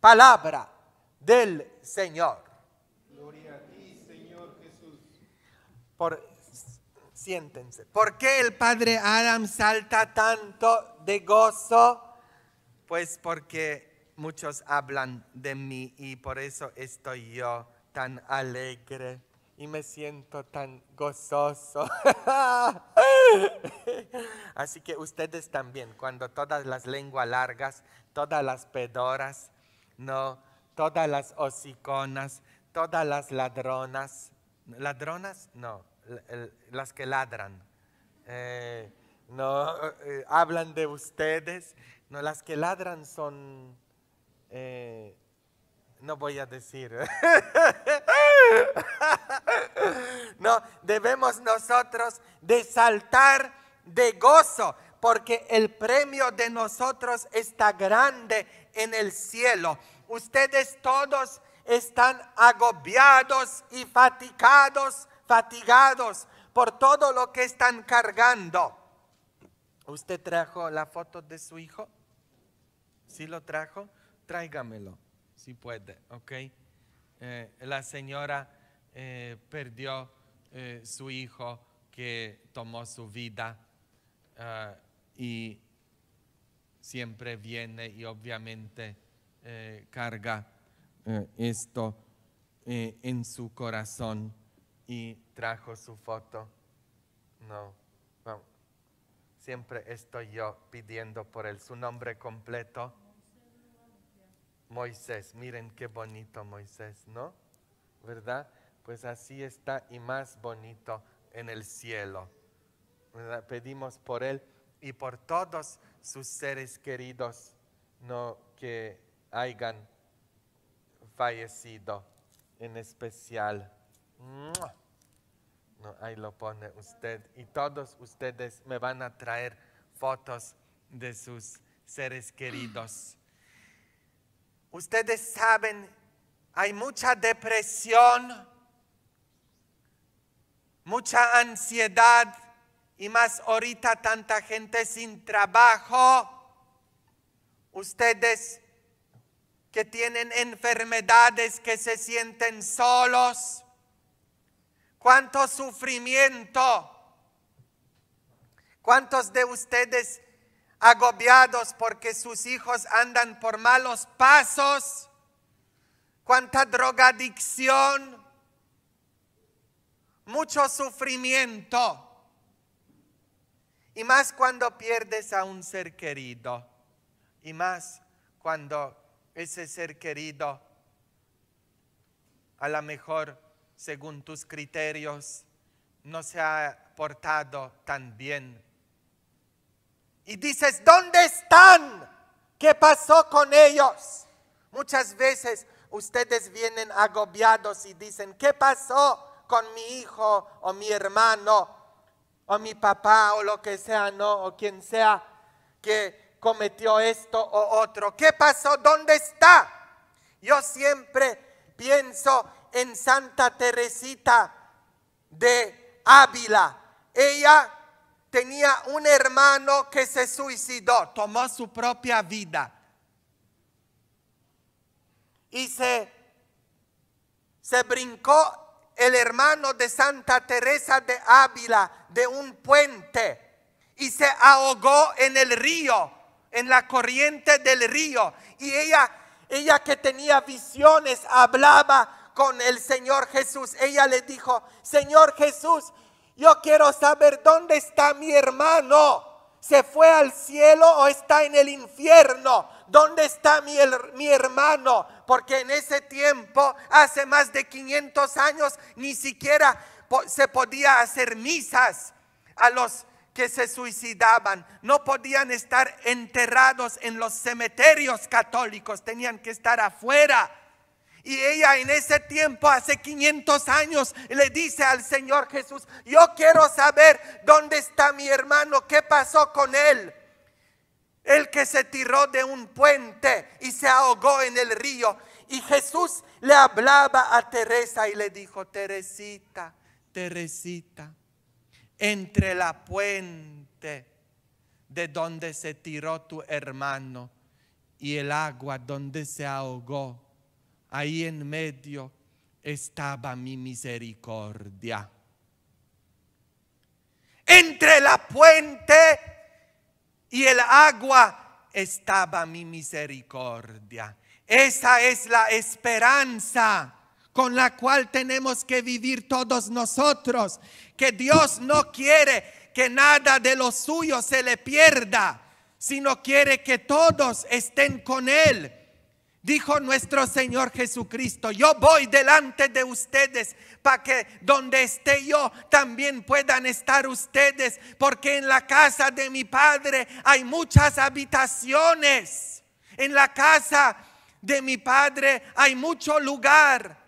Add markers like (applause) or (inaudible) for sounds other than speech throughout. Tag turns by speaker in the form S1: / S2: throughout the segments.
S1: Palabra del Señor. Gloria a ti, Señor Jesús. Por, siéntense. ¿Por qué el padre Adam salta tanto de gozo? Pues porque muchos hablan de mí y por eso estoy yo tan alegre y me siento tan gozoso. (laughs) Así que ustedes también, cuando todas las lenguas largas, todas las pedoras, no, todas las hociconas, todas las ladronas, ladronas, no, las que ladran, eh, no, eh, hablan de ustedes, no, las que ladran son, eh, no voy a decir, (laughs) no, debemos nosotros de saltar de gozo, porque el premio de nosotros está grande en el cielo. Ustedes todos están agobiados y fatigados, fatigados por todo lo que están cargando. ¿Usted trajo la foto de su hijo? ¿Sí lo trajo? Tráigamelo, si puede, ¿ok? Eh, la señora eh, perdió eh, su hijo que tomó su vida ah, y siempre viene y obviamente eh, carga eh, esto eh, en su corazón y trajo su foto. No, siempre estoy yo pidiendo por él su nombre completo. Moisés, miren qué bonito Moisés, ¿no? ¿Verdad? Pues así está y más bonito en el cielo. Pedimos por él y por todos sus seres queridos no que hayan fallecido en especial. No, ahí lo pone usted. Y todos ustedes me van a traer fotos de sus seres queridos. Ustedes saben, hay mucha depresión, mucha ansiedad y más ahorita tanta gente sin trabajo. Ustedes que tienen enfermedades, que se sienten solos. Cuánto sufrimiento. ¿Cuántos de ustedes agobiados porque sus hijos andan por malos pasos? ¿Cuánta drogadicción? Mucho sufrimiento. Y más cuando pierdes a un ser querido. Y más cuando ese ser querido, a lo mejor según tus criterios, no se ha portado tan bien. Y dices, ¿dónde están? ¿Qué pasó con ellos? Muchas veces ustedes vienen agobiados y dicen, ¿qué pasó con mi hijo o mi hermano? o mi papá o lo que sea, no, o quien sea que cometió esto o otro. ¿Qué pasó? ¿Dónde está? Yo siempre pienso en Santa Teresita de Ávila. Ella tenía un hermano que se suicidó, tomó su propia vida y se, se brincó el hermano de Santa Teresa de Ávila de un puente y se ahogó en el río, en la corriente del río. Y ella, ella que tenía visiones, hablaba con el Señor Jesús. Ella le dijo, Señor Jesús, yo quiero saber dónde está mi hermano. ¿Se fue al cielo o está en el infierno? ¿dónde está mi, hermano? Porque en ese tiempo, hace más de 500 años, ni siquiera se podía hacer misas a los que se suicidaban, no podían estar enterrados en los cementerios católicos, tenían que estar afuera. Y ella en ese tiempo, hace 500 años, le dice al Señor Jesús, yo quiero saber dónde está mi hermano, qué pasó con él el que se tiró de un puente y se ahogó en el río. Y Jesús le hablaba a Teresa y le dijo, Teresita, Teresita, entre la puente de donde se tiró tu hermano y el agua donde se ahogó, ahí en medio estaba mi misericordia. Entre la puente y el agua estaba mi misericordia. Esa es la esperanza con la cual tenemos que vivir todos nosotros, que Dios no quiere que nada de lo suyo se le pierda, sino quiere que todos estén con Él Dijo nuestro Señor Jesucristo, yo voy delante de ustedes para que donde esté yo también puedan estar ustedes, porque en la casa de mi Padre hay muchas habitaciones. En la casa de mi Padre hay mucho lugar.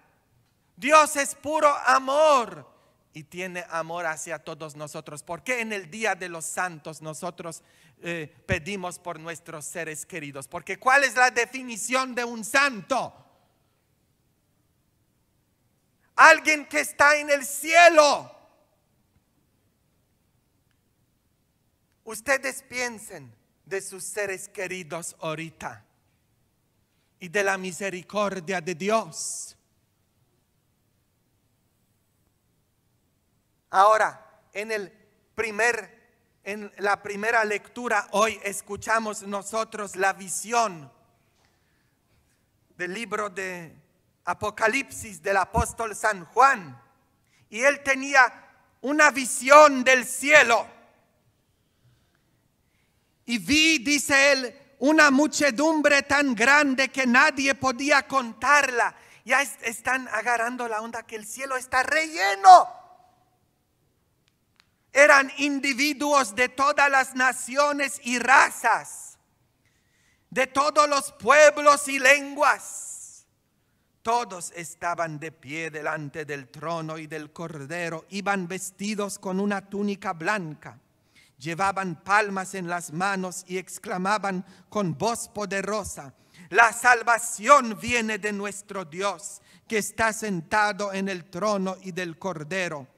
S1: Dios es puro amor y tiene amor hacia todos nosotros. ¿Por qué en el Día de los Santos nosotros eh, pedimos por nuestros seres queridos? Porque ¿cuál es la definición de un santo? Alguien que está en el cielo. Ustedes piensen de sus seres queridos ahorita y de la misericordia de Dios Ahora, en el primer en la primera lectura hoy escuchamos nosotros la visión del libro de Apocalipsis del apóstol San Juan. Y él tenía una visión del cielo. Y vi, dice él, una muchedumbre tan grande que nadie podía contarla. Ya están agarrando la onda que el cielo está relleno eran individuos de todas las naciones y razas, de todos los pueblos y lenguas. Todos estaban de pie delante del trono y del cordero, iban vestidos con una túnica blanca, llevaban palmas en las manos y exclamaban con voz poderosa, la salvación viene de nuestro Dios que está sentado en el trono y del cordero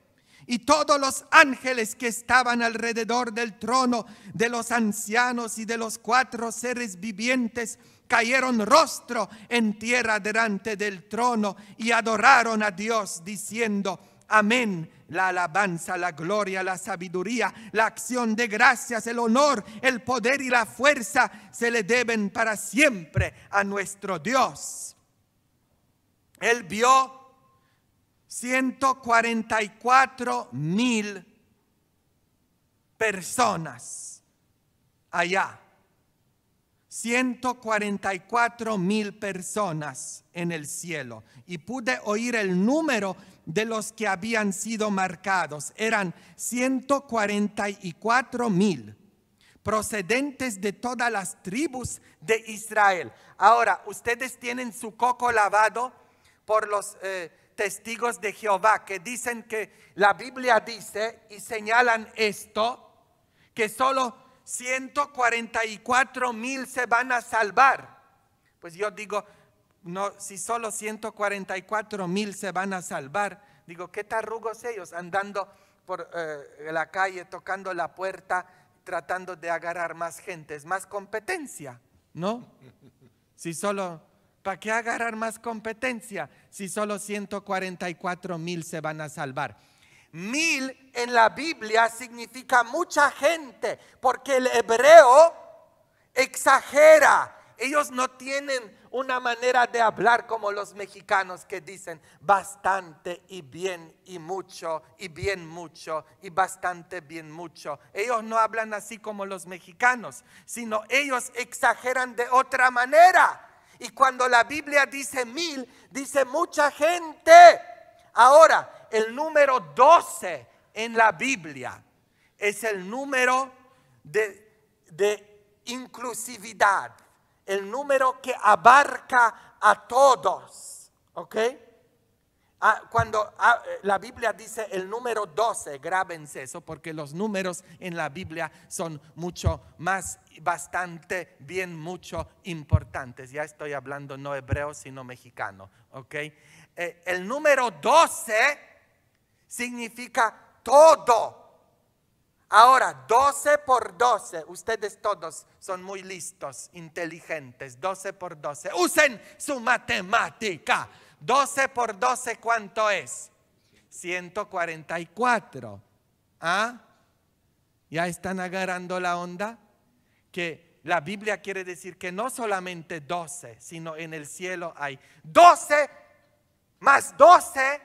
S1: y todos los ángeles que estaban alrededor del trono de los ancianos y de los cuatro seres vivientes cayeron rostro en tierra delante del trono y adoraron a Dios diciendo, amén. La alabanza, la gloria, la sabiduría, la acción de gracias, el honor, el poder y la fuerza se le deben para siempre a nuestro Dios. Él vio 144 mil personas allá. 144 mil personas en el cielo. Y pude oír el número de los que habían sido marcados. Eran 144 mil procedentes de todas las tribus de Israel. Ahora, ustedes tienen su coco lavado por los... Eh, testigos de Jehová que dicen que la Biblia dice y señalan esto, que solo 144 mil se van a salvar. Pues yo digo, no, si solo 144 mil se van a salvar, digo, ¿qué tarrugos ellos andando por eh, la calle, tocando la puerta, tratando de agarrar más gente? Es más competencia, ¿no? Si solo ¿Para qué agarrar más competencia si solo 144 mil se van a salvar? Mil en la Biblia significa mucha gente, porque el hebreo exagera. Ellos no tienen una manera de hablar como los mexicanos que dicen bastante y bien y mucho y bien mucho y bastante bien mucho. Ellos no hablan así como los mexicanos, sino ellos exageran de otra manera. Y cuando la Biblia dice mil, dice mucha gente. Ahora, el número 12 en la Biblia es el número de, de inclusividad, el número que abarca a todos. ¿Ok? Ah, cuando ah, eh, la Biblia dice el número 12, grábense eso, porque los números en la Biblia son mucho más, bastante, bien, mucho importantes. Ya estoy hablando no hebreo, sino mexicano, ¿ok? Eh, el número 12 significa todo. Ahora, 12 por 12, ustedes todos son muy listos, inteligentes, 12 por 12. Usen su matemática. 12 por 12, ¿cuánto es? 144. ¿Ah? ¿Ya están agarrando la onda? Que la Biblia quiere decir que no solamente 12, sino en el cielo hay 12 más 12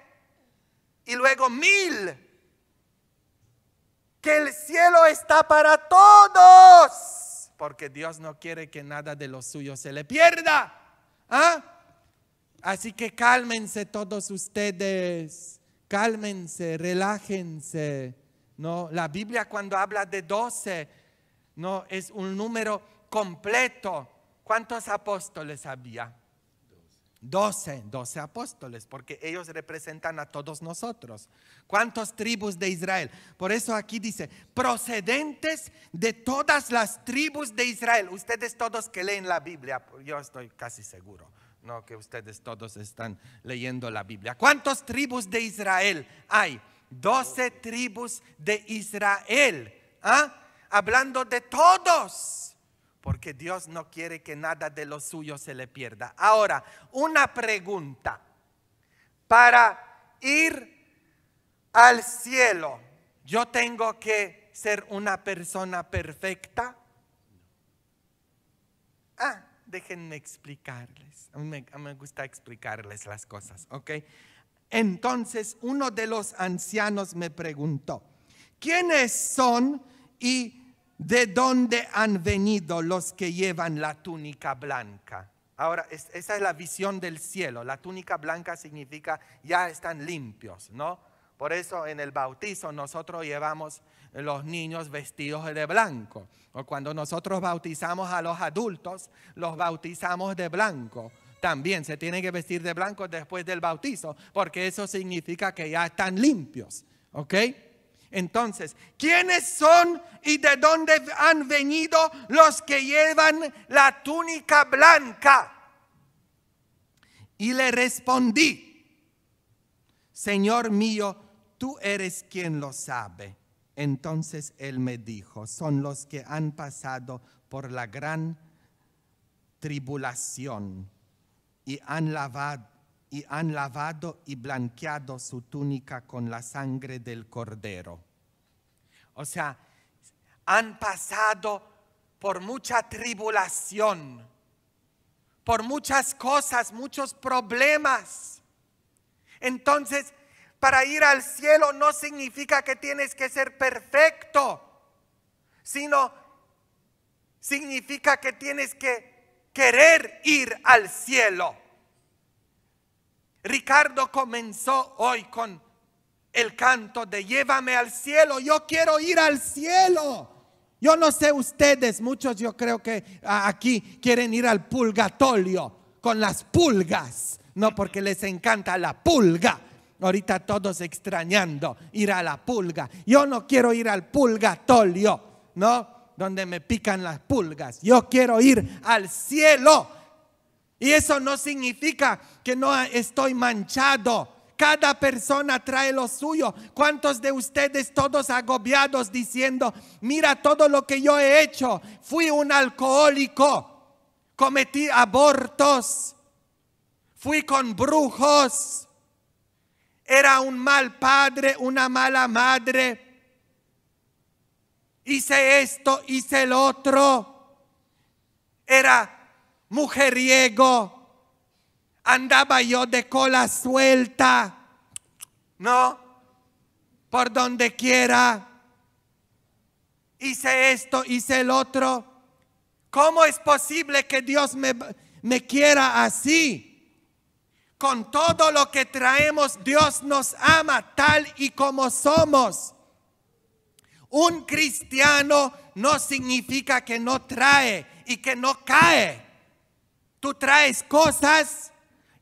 S1: y luego mil. Que el cielo está para todos. Porque Dios no quiere que nada de lo suyo se le pierda. ¿Ah? Así que cálmense todos ustedes, cálmense, relájense. ¿no? La Biblia cuando habla de doce, ¿no? es un número completo. ¿Cuántos apóstoles había? Doce, doce apóstoles, porque ellos representan a todos nosotros. ¿Cuántas tribus de Israel? Por eso aquí dice, procedentes de todas las tribus de Israel. Ustedes todos que leen la Biblia, yo estoy casi seguro. No, que ustedes todos están leyendo la Biblia. ¿Cuántas tribus de Israel hay? Doce tribus de Israel. ¿ah? Hablando de todos. Porque Dios no quiere que nada de lo suyo se le pierda. Ahora, una pregunta. Para ir al cielo, yo tengo que ser una persona perfecta. Ah, déjenme explicarles. A mí me, me gusta explicarles las cosas, ¿ok? Entonces uno de los ancianos me preguntó, ¿quiénes son y de dónde han venido los que llevan la túnica blanca? Ahora, esa es la visión del cielo. La túnica blanca significa ya están limpios, ¿no? Por eso en el bautizo nosotros llevamos los niños vestidos de blanco. O cuando nosotros bautizamos a los adultos, los bautizamos de blanco. También se tienen que vestir de blanco después del bautizo, porque eso significa que ya están limpios. ¿Ok? Entonces, ¿quiénes son y de dónde han venido los que llevan la túnica blanca? Y le respondí, Señor mío tú eres quien lo sabe. Entonces él me dijo, son los que han pasado por la gran tribulación y han lavado y han lavado y blanqueado su túnica con la sangre del cordero. O sea, han pasado por mucha tribulación, por muchas cosas, muchos problemas. Entonces para ir al cielo no significa que tienes que ser perfecto, sino significa que tienes que querer ir al cielo. Ricardo comenzó hoy con el canto de llévame al cielo, yo quiero ir al cielo. Yo no sé ustedes, muchos yo creo que ah, aquí quieren ir al pulgatorio. con las pulgas, no porque les encanta la pulga. Ahorita todos extrañando ir a la pulga. Yo no quiero ir al pulgatorio, ¿no? Donde me pican las pulgas. Yo quiero ir al cielo. Y eso no significa que no estoy manchado. Cada persona trae lo suyo. ¿Cuántos de ustedes todos agobiados diciendo, mira todo lo que yo he hecho? Fui un alcohólico, cometí abortos, fui con brujos, era un mal padre, una mala madre. Hice esto, hice el otro. Era mujeriego. Andaba yo de cola suelta. ¿No? Por donde quiera. Hice esto, hice el otro. ¿Cómo es posible que Dios me, me quiera así? Con todo lo que traemos, Dios nos ama tal y como somos. Un cristiano no significa que no trae y que no cae. Tú traes cosas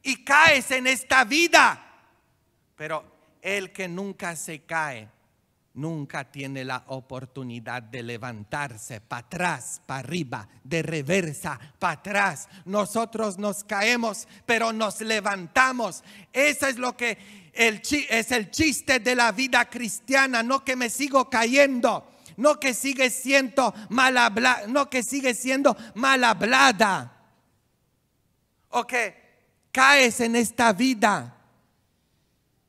S1: y caes en esta vida. Pero el que nunca se cae nunca tiene la oportunidad de levantarse para atrás, para arriba, de reversa, para atrás. Nosotros nos caemos, pero nos levantamos. Ese es lo que el, es el chiste de la vida cristiana, no que me sigo cayendo, no que sigue siendo mal no que sigue siendo mal hablada. O que caes en esta vida,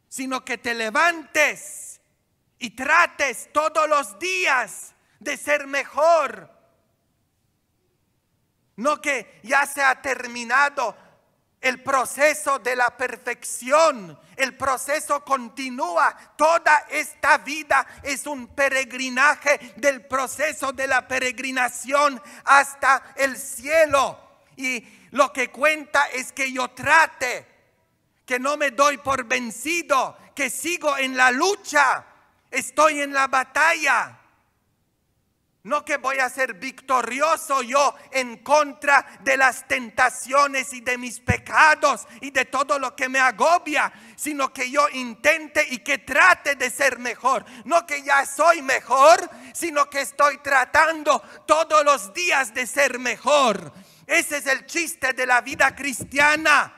S1: sino que te levantes y trates todos los días de ser mejor. No que ya se ha terminado el proceso de la perfección, el proceso continúa. Toda esta vida es un peregrinaje del proceso de la peregrinación hasta el cielo. Y lo que cuenta es que yo trate, que no me doy por vencido, que sigo en la lucha Estoy en la batalla. No que voy a ser victorioso yo en contra de las tentaciones y de mis pecados y de todo lo que me agobia, sino que yo intente y que trate de ser mejor. No que ya soy mejor, sino que estoy tratando todos los días de ser mejor. Ese es el chiste de la vida cristiana,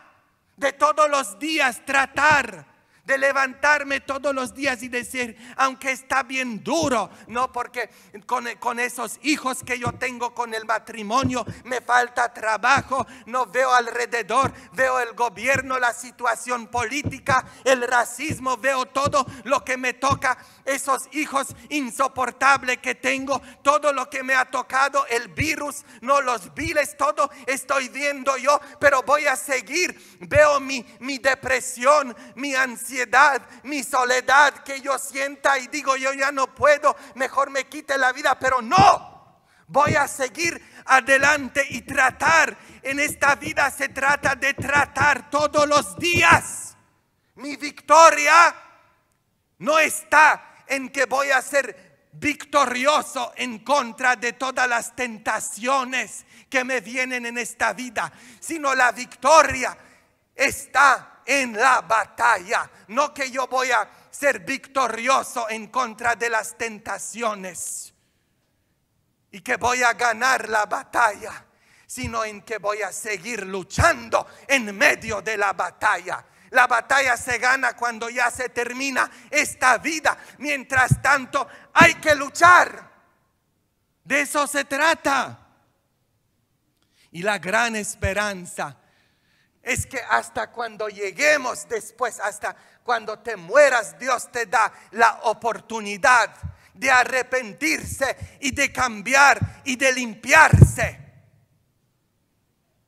S1: de todos los días tratar de levantarme todos los días y decir, aunque está bien duro, no porque con, con esos hijos que yo tengo, con el matrimonio, me falta trabajo, no veo alrededor, veo el gobierno, la situación política, el racismo, veo todo lo que me toca esos hijos insoportables que tengo, todo lo que me ha tocado, el virus, no los viles, todo estoy viendo yo, pero voy a seguir. Veo mi, mi depresión, mi ansiedad, mi soledad que yo sienta y digo, yo ya no puedo, mejor me quite la vida, pero no. Voy a seguir adelante y tratar. En esta vida se trata de tratar todos los días. Mi victoria no está en que voy a ser victorioso en contra de todas las tentaciones que me vienen en esta vida, sino la victoria está en la batalla, no que yo voy a ser victorioso en contra de las tentaciones y que voy a ganar la batalla, sino en que voy a seguir luchando en medio de la batalla. La batalla se gana cuando ya se termina esta vida. Mientras tanto, hay que luchar. De eso se trata. Y la gran esperanza es que hasta cuando lleguemos después, hasta cuando te mueras, Dios te da la oportunidad de arrepentirse y de cambiar y de limpiarse.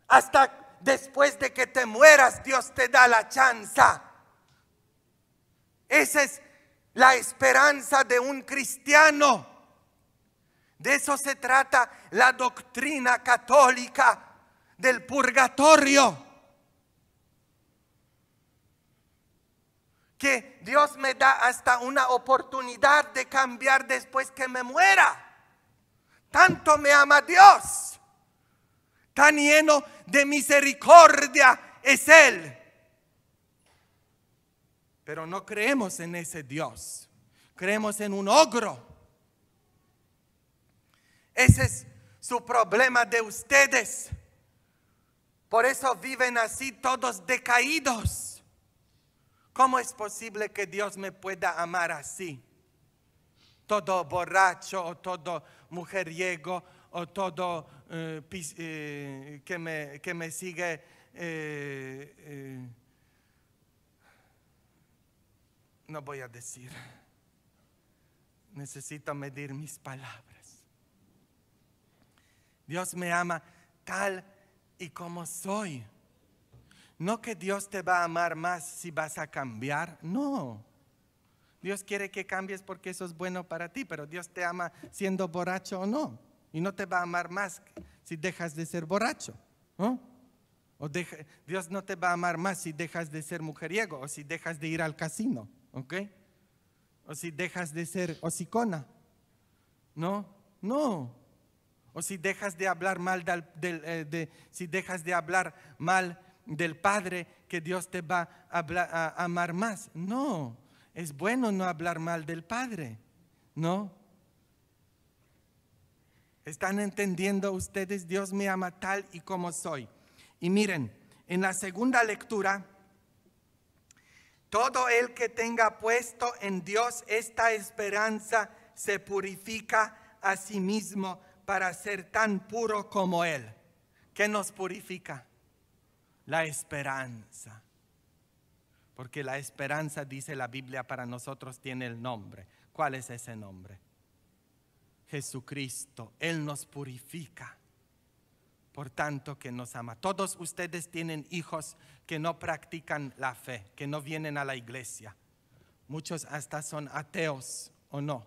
S1: Hasta Después de que te mueras, Dios te da la chance. Esa es la esperanza de un cristiano. De eso se trata la doctrina católica del purgatorio. Que Dios me da hasta una oportunidad de cambiar después que me muera. Tanto me ama Dios. Tan lleno de misericordia es Él. Pero no creemos en ese Dios. Creemos en un ogro. Ese es su problema de ustedes. Por eso viven así todos decaídos. ¿Cómo es posible que Dios me pueda amar así? Todo borracho, o todo mujeriego, o todo eh, eh, que, me, que, me, sigue eh, no voy a decir. Necesito medir mis palabras. Dios me ama tal y como soy. No que Dios te va a amar más si vas a cambiar, no. Dios quiere que cambies porque eso es bueno para ti, pero Dios te ama siendo borracho o no y no te va a amar más si dejas de ser borracho. ¿no? O Dios no te va a amar más si dejas de ser mujeriego o si dejas de ir al casino, ¿ok? O si dejas de ser hocicona, ¿no? No. O si dejas de hablar mal del, eh, de, si dejas de hablar mal del Padre, que Dios te va a, a amar más. No, es bueno no hablar mal del Padre, ¿no? ¿Están entendiendo ustedes? Dios me ama tal y como soy. Y miren, en la segunda lectura, todo el que tenga puesto en Dios esta esperanza se purifica a sí mismo para ser tan puro como Él. ¿Qué nos purifica? La esperanza. Porque la esperanza, dice la Biblia, para nosotros tiene el nombre. ¿Cuál es ese nombre? Jesucristo. Él nos purifica. Por tanto, que nos ama. Todos ustedes tienen hijos que no practican la fe, que no vienen a la iglesia. Muchos hasta son ateos o no.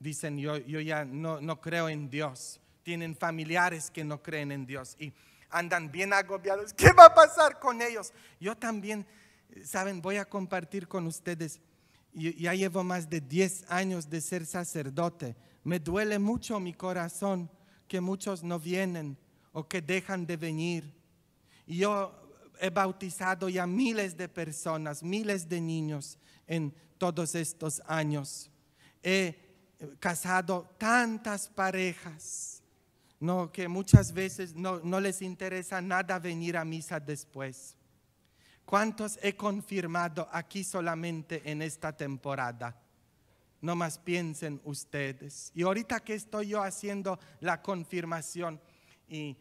S1: Dicen, yo, yo ya no, no creo en Dios. Tienen familiares que no creen en Dios y andan bien agobiados. ¿Qué va a pasar con ellos? Yo también, eh, saben, voy a compartir con ustedes ya llevo más de 10 años de ser sacerdote. Me duele mucho mi corazón que muchos no vienen o que dejan de venir. yo he bautizado ya miles de personas, miles de niños en todos estos años. He eh, casado tantas parejas, no que muchas veces no les interesa nada venir a misa después. ¿Cuántos he confirmado aquí solamente en esta temporada? No más piensen ustedes. Y ahorita que estoy yo haciendo la confirmación y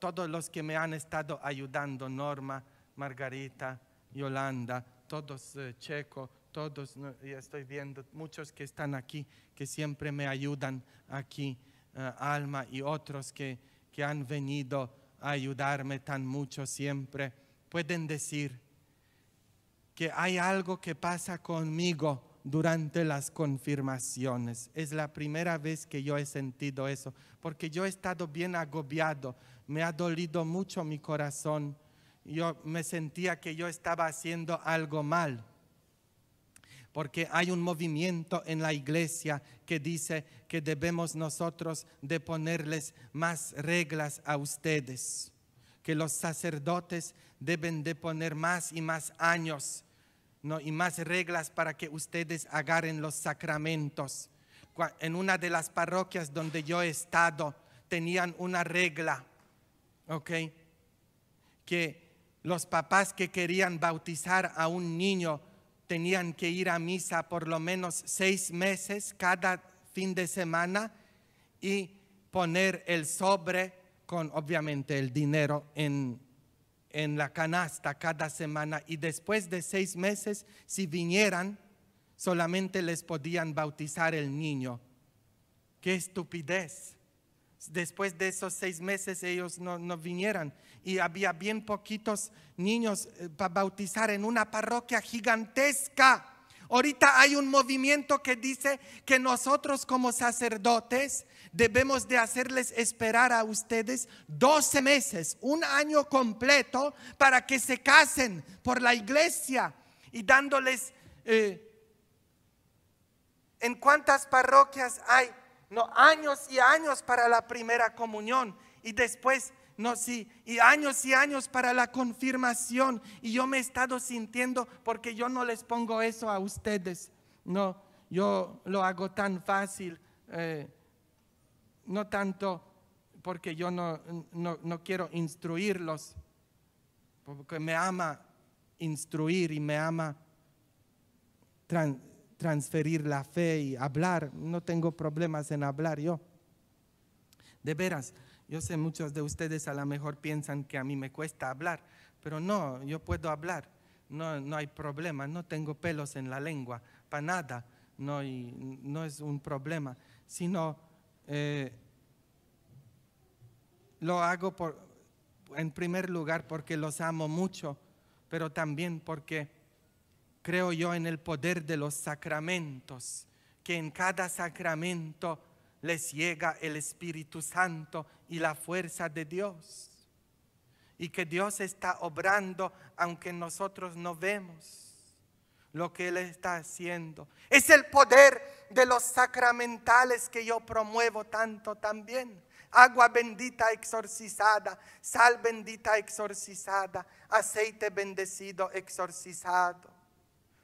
S1: todos los que me han estado ayudando, Norma, Margarita, Yolanda, todos eh, Checo, todos, estoy viendo muchos que están aquí, que siempre me ayudan aquí, eh, Alma y otros que, que han venido a ayudarme tan mucho siempre pueden decir que hay algo que pasa conmigo durante las confirmaciones. Es la primera vez que yo he sentido eso, porque yo he estado bien agobiado, me ha dolido mucho mi corazón, yo me sentía que yo estaba haciendo algo mal, porque hay un movimiento en la iglesia que dice que debemos nosotros de ponerles más reglas a ustedes, que los sacerdotes deben de poner más y más años y más reglas para que ustedes agarren los sacramentos. En una de las parroquias donde yo he estado, tenían una regla, ¿ok? Que los papás que querían bautizar a un niño tenían que ir a misa por lo menos seis meses cada fin de semana y poner el sobre con obviamente el dinero en en la canasta cada semana y después de seis meses, si vinieran, solamente les podían bautizar el niño. ¡Qué estupidez! Después de esos seis meses ellos no, no vinieran y había bien poquitos niños eh, para bautizar en una parroquia gigantesca. Ahorita hay un movimiento que dice que nosotros como sacerdotes debemos de hacerles esperar a ustedes 12 meses, un año completo para que se casen por la iglesia y dándoles... Eh, ¿En cuántas parroquias hay? No, años y años para la primera comunión y después no, sí, y años y años para la confirmación. Y yo me he estado sintiendo porque yo no les pongo eso a ustedes. No, yo lo hago tan fácil, eh, no tanto porque yo no, no quiero instruirlos, porque me ama instruir y me ama transferir la fe y hablar. No tengo problemas en hablar yo. De veras, yo sé muchos de ustedes a lo mejor piensan que a mí me cuesta hablar, pero no, yo puedo hablar, no, hay problema, no tengo pelos en la lengua, para nada, no, y no es un problema, sino eh, lo hago por, en primer lugar porque los amo mucho, pero también porque creo yo en el poder de los sacramentos, que en cada sacramento les llega el Espíritu Santo y la fuerza de Dios. Y que Dios está obrando aunque nosotros no vemos lo que Él está haciendo. Es el poder de los sacramentales que yo promuevo tanto también. Agua bendita exorcizada, sal bendita exorcizada, aceite bendecido exorcizado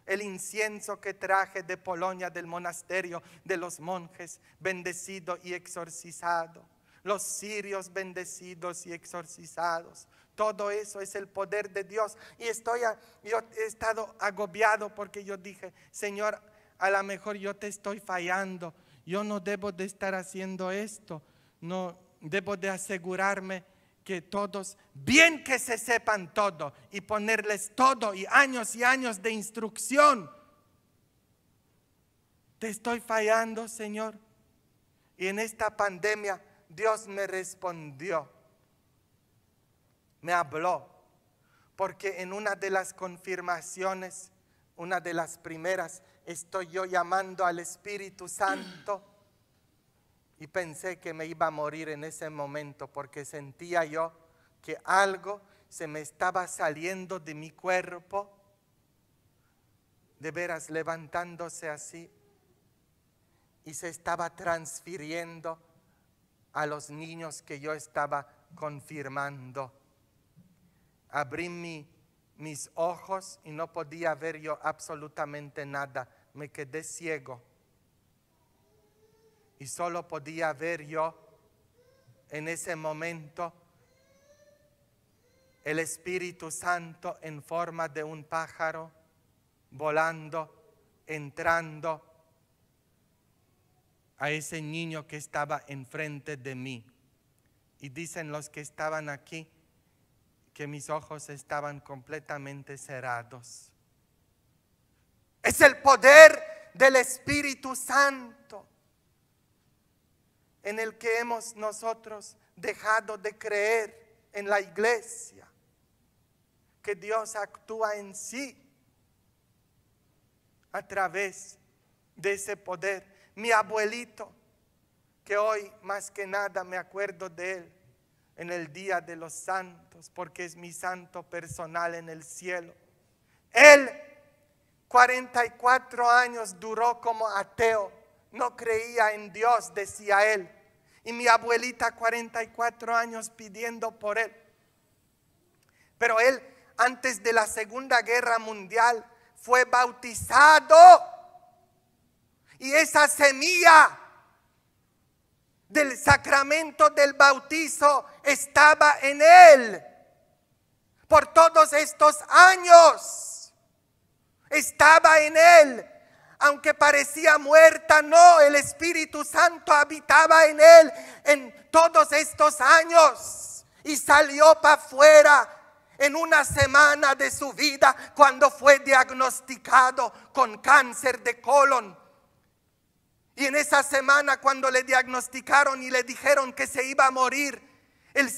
S1: el incienso que traje de Polonia del monasterio de los monjes, bendecido y exorcizado, los sirios bendecidos y exorcizados. Todo eso es el poder de Dios. Y estoy, yo he estado agobiado porque yo dije, Señor, a lo mejor yo te estoy fallando. Yo no debo de estar haciendo esto. No debo de asegurarme que todos, bien que se sepan todo y ponerles todo y años y años de instrucción. Te estoy fallando, Señor. Y en esta pandemia Dios me respondió, me habló, porque en una de las confirmaciones, una de las primeras, estoy yo llamando al Espíritu Santo y pensé que me iba a morir en ese momento porque sentía yo que algo se me estaba saliendo de mi cuerpo, de veras levantándose así, y se estaba transfiriendo a los niños que yo estaba confirmando. Abrí mis ojos y no podía ver yo absolutamente nada, me quedé ciego y solo podía ver yo en ese momento el Espíritu Santo en forma de un pájaro volando, entrando a ese niño que estaba enfrente de mí. Y dicen los que estaban aquí que mis ojos estaban completamente cerrados. Es el poder del Espíritu Santo en el que hemos nosotros dejado de creer en la iglesia, que Dios actúa en sí a través de ese poder. Mi abuelito, que hoy más que nada me acuerdo de él en el Día de los Santos, porque es mi santo personal en el cielo. Él 44 años duró como ateo, no creía en Dios, decía él, y mi abuelita 44 años pidiendo por él. Pero él, antes de la Segunda Guerra Mundial, fue bautizado. Y esa semilla del sacramento del bautizo estaba en él por todos estos años. Estaba en él aunque parecía muerta, no, el Espíritu Santo habitaba en él en todos estos años y salió para afuera en una semana de su vida cuando fue diagnosticado con cáncer de colon. Y en esa semana cuando le diagnosticaron y le dijeron que se iba a morir, el,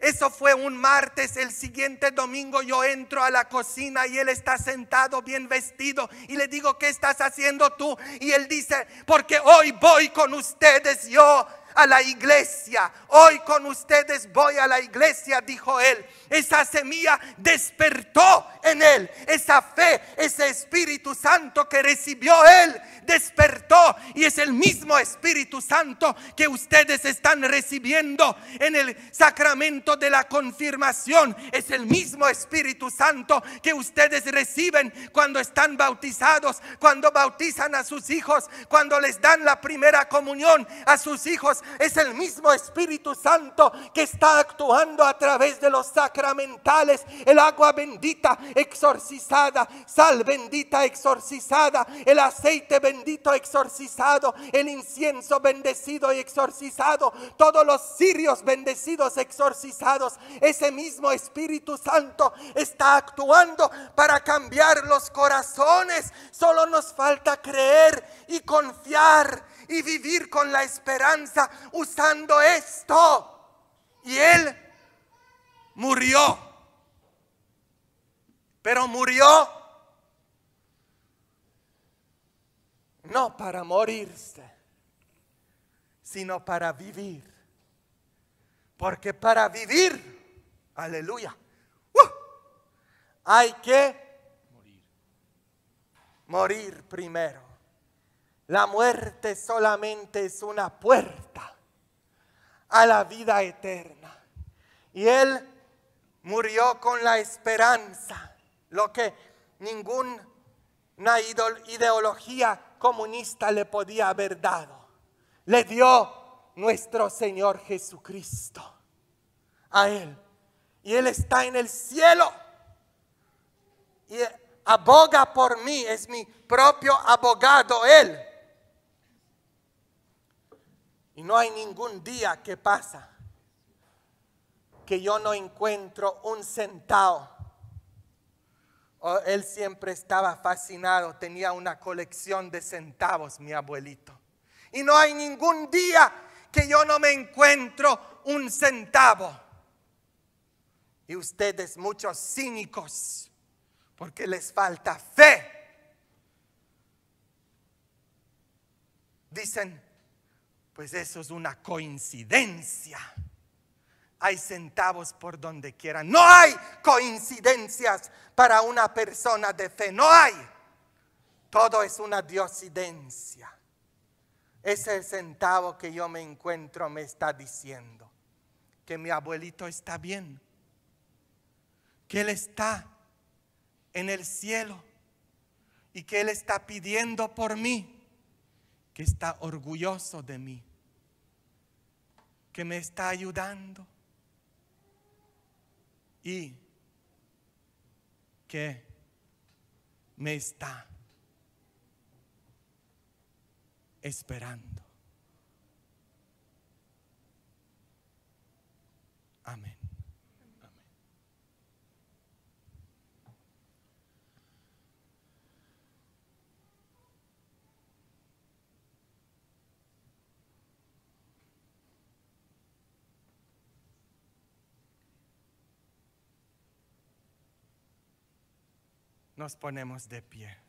S1: eso fue un martes, el siguiente domingo yo entro a la cocina y él está sentado bien vestido y le digo, ¿qué estás haciendo tú? Y él dice, porque hoy voy con ustedes yo a la iglesia. Hoy con ustedes voy a la iglesia, dijo él. Esa semilla despertó en él. Esa fe, ese Espíritu Santo que recibió él, despertó. Y es el mismo Espíritu Santo que ustedes están recibiendo en el sacramento de la confirmación. Es el mismo Espíritu Santo que ustedes reciben cuando están bautizados, cuando bautizan a sus hijos, cuando les dan la primera comunión a sus hijos es el mismo Espíritu Santo que está actuando a través de los sacramentales. El agua bendita exorcizada, sal bendita exorcizada, el aceite bendito exorcizado, el incienso bendecido y exorcizado, todos los cirios bendecidos exorcizados. Ese mismo Espíritu Santo está actuando para cambiar los corazones. Solo nos falta creer y confiar y vivir con la esperanza usando esto. Y él murió, pero murió no para morirse, sino para vivir. Porque para vivir, aleluya, ¡uh! hay que morir. morir primero. La muerte solamente es una puerta a la vida eterna. Y él murió con la esperanza, lo que ninguna ideología comunista le podía haber dado. Le dio nuestro Señor Jesucristo a él. Y él está en el cielo. Y aboga por mí, es mi propio abogado él y no hay ningún día que pasa que yo no encuentro un centavo. Oh, él siempre estaba fascinado, tenía una colección de centavos, mi abuelito. Y no hay ningún día que yo no me encuentro un centavo. Y ustedes, muchos cínicos, porque les falta fe, dicen, pues eso es una coincidencia. Hay centavos por donde quiera. No hay coincidencias para una persona de fe. No hay. Todo es una diosidencia. Ese centavo que yo me encuentro me está diciendo que mi abuelito está bien, que él está en el cielo y que él está pidiendo por mí, que está orgulloso de mí que me está ayudando y que me está esperando. Amén. nos ponemos de pie.